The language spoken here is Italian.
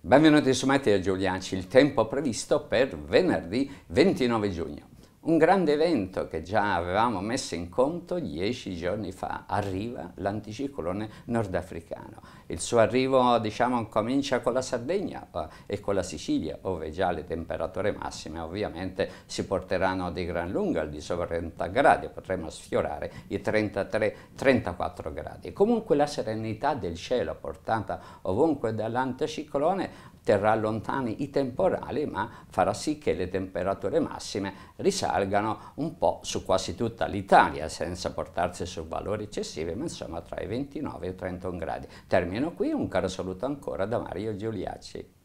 Benvenuti su Matteo Giulianci, il tempo previsto per venerdì 29 giugno un grande evento che già avevamo messo in conto dieci giorni fa, arriva l'anticiclone nordafricano. Il suo arrivo diciamo, comincia con la Sardegna eh, e con la Sicilia, dove già le temperature massime ovviamente si porteranno di gran lunga al di sopra 30 gradi, potremmo sfiorare i 33-34 gradi. Comunque la serenità del cielo portata ovunque dall'anticiclone terrà lontani i temporali ma farà sì che le temperature massime risalgano prevalgano un po' su quasi tutta l'Italia, senza portarsi su valori eccessivi, ma insomma tra i 29 e i 31 gradi. Termino qui, un caro saluto ancora da Mario Giuliacci.